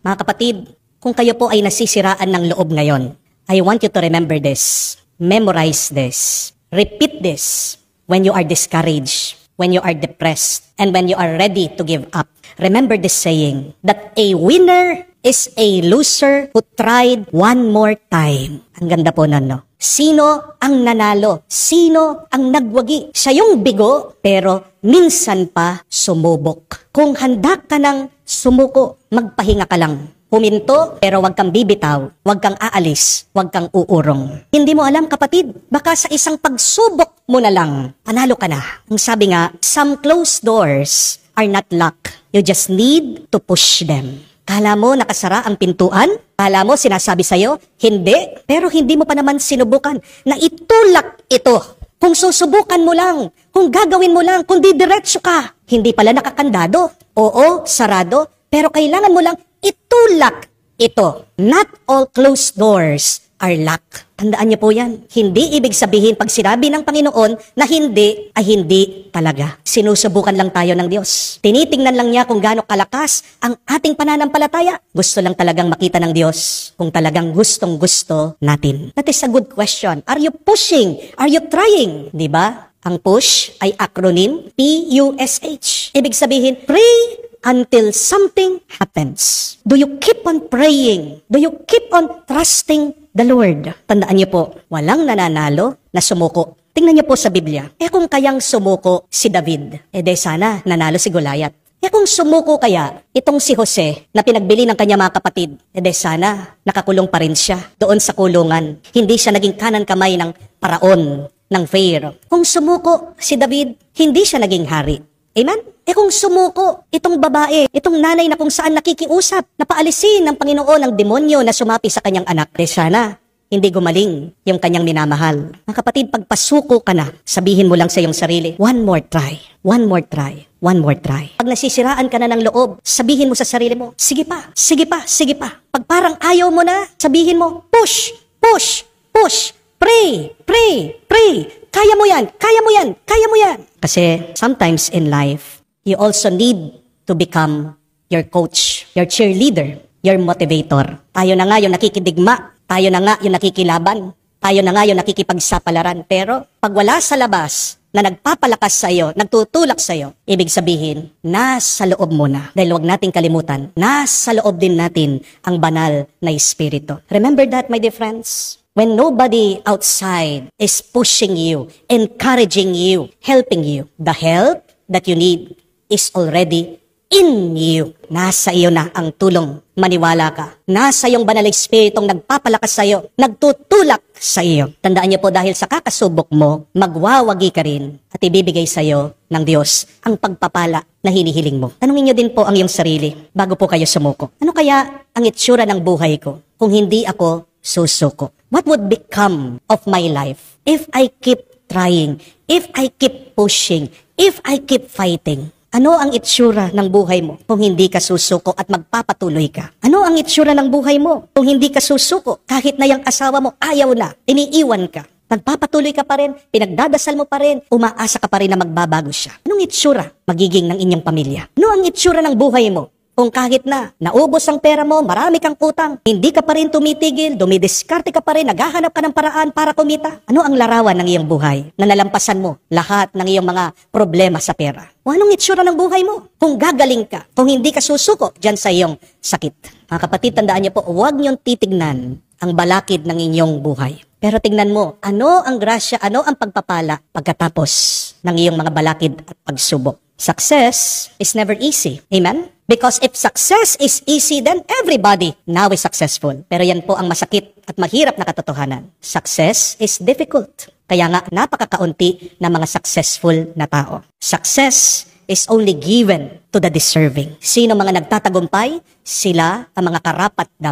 Mga kapatid, kung kayo po ay nasisiraan ng loob ngayon, I want you to remember this, memorize this, repeat this when you are discouraged, when you are depressed, and when you are ready to give up. Remember this saying that a winner is a loser who tried one more time. Ang ganda po nun, no? Sino ang nanalo? Sino ang nagwagi sa iyong bigo pero minsan pa sumubok? Kung handa ka ng sumuko, magpahinga ka lang. Huminto, pero huwag kang bibitaw, huwag kang aalis, huwag kang uurong. Hindi mo alam kapatid, baka sa isang pagsubok mo na lang, panalo ka na. Ang sabi nga, some closed doors are not locked. You just need to push them. Kala mo nakasara ang pintuan? Kala mo sinasabi sa'yo? Hindi. Pero hindi mo pa naman sinubukan na itulak ito. Kung susubukan mo lang, kung gagawin mo lang, kung didiretso ka, hindi pala nakakandado. Oo, sarado, pero kailangan mo lang itulak ito. Not all closed doors are locked. Tandaan niyo po yan. Hindi ibig sabihin pag sinabi ng Panginoon na hindi ay hindi talaga. Sinusubukan lang tayo ng Diyos. Tinitingnan lang niya kung gaano kalakas ang ating pananampalataya. Gusto lang talagang makita ng Diyos kung talagang gustong gusto natin. That is a good question. Are you pushing? Are you trying? Di ba? Ang PUSH ay acronym P-U-S-H. Ibig sabihin, pray until something happens. Do you keep on praying? Do you keep on trusting the Lord. Tandaan niyo po, walang nananalo na sumuko. Tingnan niyo po sa Biblia. Eh kung kayang sumuko si David, eh de sana nanalo si Goliath. Eh kung sumuko kaya itong si Jose na pinagbili ng kanya mga kapatid, eh de sana nakakulong pa rin siya doon sa kulungan. Hindi siya naging kanan kamay ng paraon ng fair. Kung sumuko si David, hindi siya naging hari. Amen? E kung sumuko itong babae, itong nanay na kung saan nakikiusap, napaalisin ng Panginoon ang demonyo na sumapi sa kanyang anak, de eh, sana hindi gumaling yung kanyang minamahal. Mga kapatid, pagpasuko ka na, sabihin mo lang sa iyong sarili, one more try, one more try, one more try. Pag nasisiraan ka na ng loob, sabihin mo sa sarili mo, sige pa, sige pa, sige pa. Pag parang ayaw mo na, sabihin mo, push, push, push. Pray, pray, pray. Kaya mo yan, kaya mo yan, kaya mo yan. Kasi sometimes in life, you also need to become your coach, your cheerleader, your motivator. Tayo na nga yung nakikidigma, tayo na nga yung nakikilaban, tayo na nga yung nakikipagsapalaran. Pero pag wala sa labas na nagpapalakas sa iyo, nagtutulak sa iyo, ibig sabihin, nasa loob mo na. Dahil huwag nating kalimutan, nasa loob din natin ang banal na Espiritu. Remember that, my dear friends? when nobody outside is pushing you, encouraging you, helping you, the help that you need is already in you. Nasa iyo na ang tulong. Maniwala ka. Nasa iyong banal espiritong nagpapalakas sa iyo, nagtutulak sa iyo. Tandaan niyo po dahil sa kakasubok mo, magwawagi ka rin at ibibigay sa iyo ng Diyos ang pagpapala na hinihiling mo. Tanungin niyo din po ang iyong sarili bago po kayo sumuko. Ano kaya ang itsura ng buhay ko kung hindi ako susuko? What would become of my life if I keep trying, if I keep pushing, if I keep fighting? Ano ang itsura ng buhay mo kung hindi ka susuko at magpapatuloy ka? Ano ang itsura ng buhay mo kung hindi ka susuko kahit na yung asawa mo ayaw na, iniiwan ka? Nagpapatuloy ka pa rin, pinagdadasal mo pa rin, umaasa ka pa rin na magbabago siya. Anong itsura magiging ng inyong pamilya? Ano ang itsura ng buhay mo kung kahit na naubos ang pera mo, marami kang utang, hindi ka pa rin tumitigil, dumidiskarte ka pa rin, naghahanap ka ng paraan para kumita. Ano ang larawan ng iyong buhay na nalampasan mo lahat ng iyong mga problema sa pera? O anong itsura ng buhay mo? Kung gagaling ka, kung hindi ka susuko dyan sa iyong sakit. Mga kapatid, tandaan niyo po, huwag niyong titignan ang balakid ng inyong buhay. Pero tingnan mo, ano ang grasya, ano ang pagpapala pagkatapos ng iyong mga balakid at pagsubok. Success is never easy. Amen? Because if success is easy, then everybody now is successful. Pero yan po ang masakit at mahirap na katotohanan. Success is difficult. Kaya nga napakakaunti na mga successful na tao. Success is only given to the deserving. Sino mga nagtatagumpay? Sila ang mga karapat na